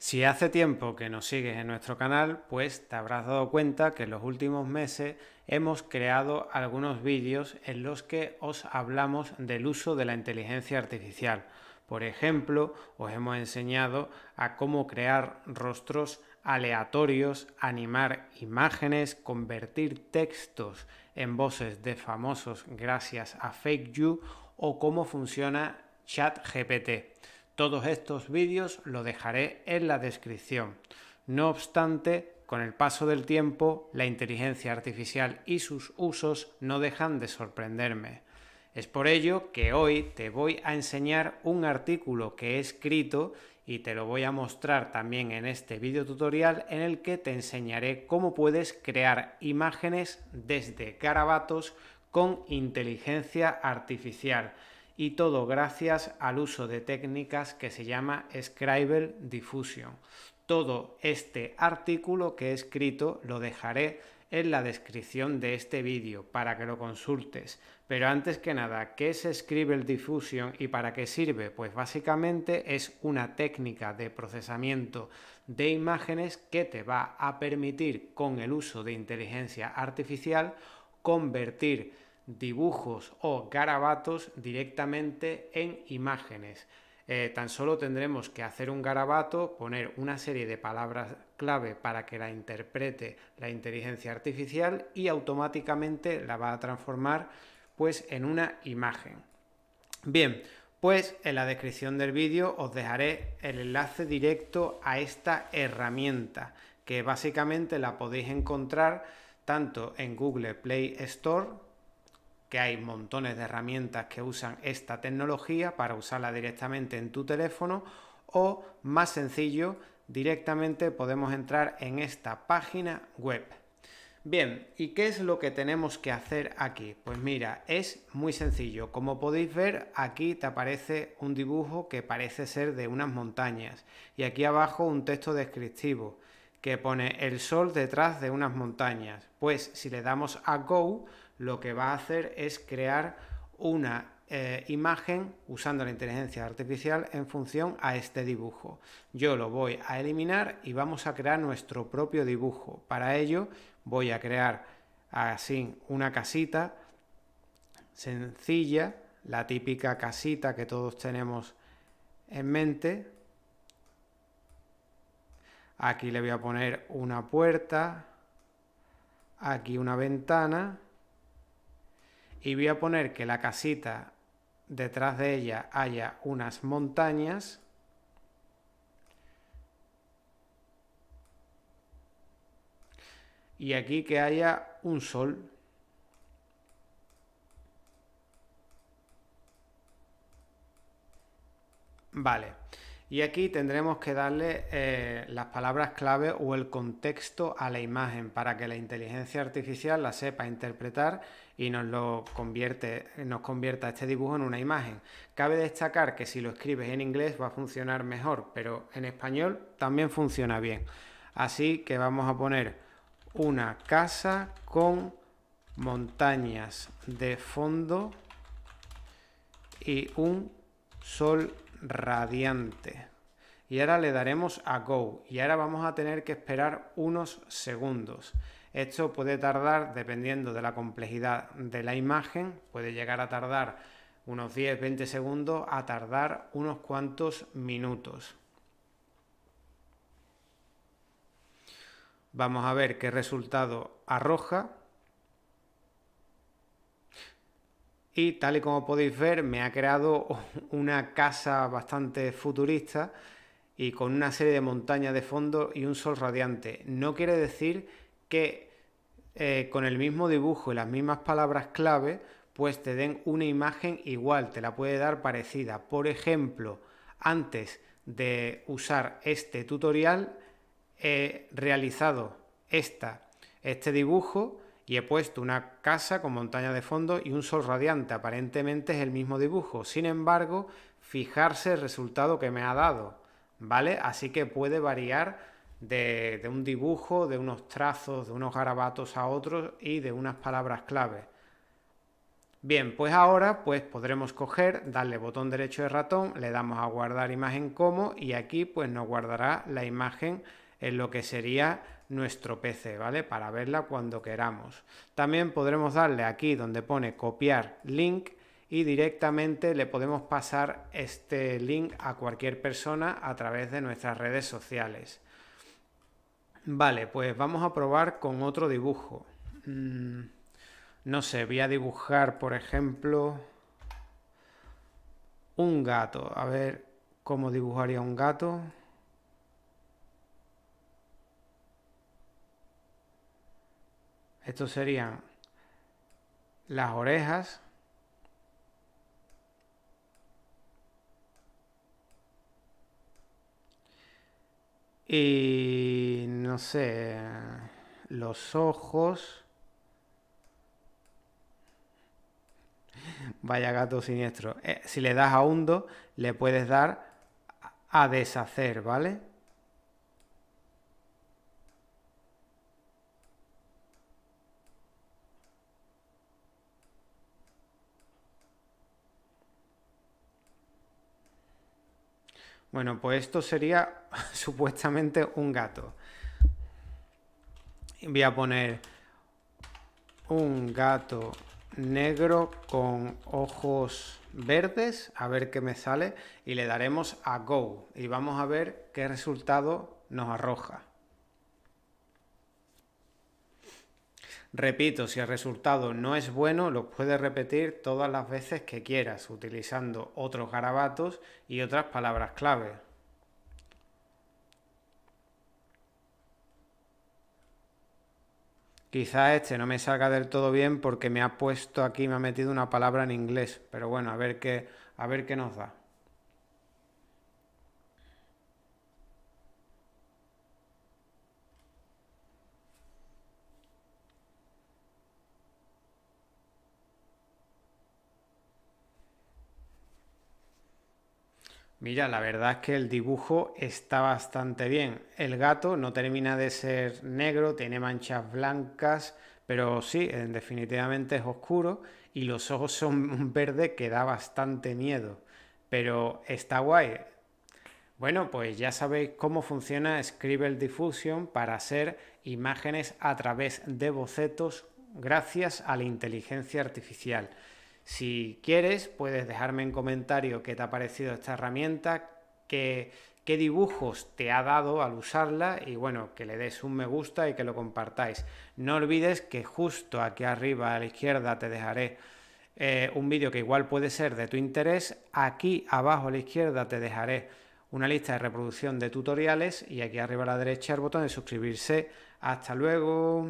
Si hace tiempo que nos sigues en nuestro canal, pues te habrás dado cuenta que en los últimos meses hemos creado algunos vídeos en los que os hablamos del uso de la inteligencia artificial. Por ejemplo, os hemos enseñado a cómo crear rostros aleatorios, animar imágenes, convertir textos en voces de famosos gracias a Fake You o cómo funciona ChatGPT. Todos estos vídeos lo dejaré en la descripción. No obstante, con el paso del tiempo, la inteligencia artificial y sus usos no dejan de sorprenderme. Es por ello que hoy te voy a enseñar un artículo que he escrito y te lo voy a mostrar también en este video tutorial en el que te enseñaré cómo puedes crear imágenes desde garabatos con inteligencia artificial y todo gracias al uso de técnicas que se llama Scribble Diffusion. Todo este artículo que he escrito lo dejaré en la descripción de este vídeo para que lo consultes. Pero antes que nada, ¿qué es Scribble Diffusion y para qué sirve? Pues básicamente es una técnica de procesamiento de imágenes que te va a permitir con el uso de inteligencia artificial convertir dibujos o garabatos directamente en imágenes. Eh, tan solo tendremos que hacer un garabato, poner una serie de palabras clave para que la interprete la inteligencia artificial y automáticamente la va a transformar pues en una imagen. Bien, pues en la descripción del vídeo os dejaré el enlace directo a esta herramienta que básicamente la podéis encontrar tanto en Google Play Store que hay montones de herramientas que usan esta tecnología para usarla directamente en tu teléfono o más sencillo, directamente podemos entrar en esta página web. Bien, ¿y qué es lo que tenemos que hacer aquí? Pues mira, es muy sencillo. Como podéis ver, aquí te aparece un dibujo que parece ser de unas montañas y aquí abajo un texto descriptivo que pone el sol detrás de unas montañas. Pues si le damos a Go, lo que va a hacer es crear una eh, imagen usando la inteligencia artificial en función a este dibujo. Yo lo voy a eliminar y vamos a crear nuestro propio dibujo. Para ello voy a crear así una casita sencilla, la típica casita que todos tenemos en mente, Aquí le voy a poner una puerta, aquí una ventana y voy a poner que la casita detrás de ella haya unas montañas y aquí que haya un sol. Vale. Y aquí tendremos que darle eh, las palabras clave o el contexto a la imagen para que la inteligencia artificial la sepa interpretar y nos lo convierte, nos convierta este dibujo en una imagen. Cabe destacar que si lo escribes en inglés va a funcionar mejor, pero en español también funciona bien. Así que vamos a poner una casa con montañas de fondo y un sol radiante. Y ahora le daremos a Go. Y ahora vamos a tener que esperar unos segundos. Esto puede tardar, dependiendo de la complejidad de la imagen, puede llegar a tardar unos 10-20 segundos a tardar unos cuantos minutos. Vamos a ver qué resultado arroja. y tal y como podéis ver me ha creado una casa bastante futurista y con una serie de montañas de fondo y un sol radiante. No quiere decir que eh, con el mismo dibujo y las mismas palabras clave pues te den una imagen igual, te la puede dar parecida. Por ejemplo, antes de usar este tutorial he realizado este dibujo y he puesto una casa con montaña de fondo y un sol radiante. Aparentemente es el mismo dibujo. Sin embargo, fijarse el resultado que me ha dado, ¿vale? Así que puede variar de, un dibujo, de unos trazos, de unos garabatos a otros y de unas palabras clave. Bien, pues ahora pues podremos coger, darle botón derecho de ratón, le damos a guardar imagen como y aquí pues nos guardará la imagen en lo que sería nuestro PC, ¿vale? Para verla cuando queramos. También podremos darle aquí donde pone copiar link y directamente le podemos pasar este link a cualquier persona a través de nuestras redes sociales. Vale, pues vamos a probar con otro dibujo. Mm, no sé, voy a dibujar, por ejemplo, un gato. A ver cómo dibujaría un gato. Estos serían las orejas. Y no sé, los ojos. Vaya gato siniestro. Eh, si le das a hundo, le puedes dar a deshacer, ¿vale? Bueno, pues esto sería supuestamente un gato. Voy a poner un gato negro con ojos verdes, a ver qué me sale, y le daremos a Go y vamos a ver qué resultado nos arroja. Repito, si el resultado no es bueno, lo puedes repetir todas las veces que quieras, utilizando otros garabatos y otras palabras clave. Quizá este no me salga del todo bien porque me ha puesto aquí, me ha metido una palabra en inglés, pero bueno, a ver qué, a ver qué nos da. Mira, la verdad es que el dibujo está bastante bien. El gato no termina de ser negro, tiene manchas blancas, pero sí, eh, definitivamente es oscuro y los ojos son un verde que da bastante miedo. Pero está guay. Bueno, pues ya sabéis cómo funciona Scribble Diffusion para hacer imágenes a través de bocetos gracias a la inteligencia artificial. Si quieres, puedes dejarme en comentario qué te ha parecido esta herramienta, qué, dibujos te ha dado al usarla y bueno, que le des un me gusta y que lo compartáis. No olvides que justo aquí arriba a la izquierda te dejaré eh, un vídeo que igual puede ser de tu interés. Aquí abajo a la izquierda te dejaré una lista de reproducción de tutoriales y aquí arriba a la derecha el botón de suscribirse. Hasta luego.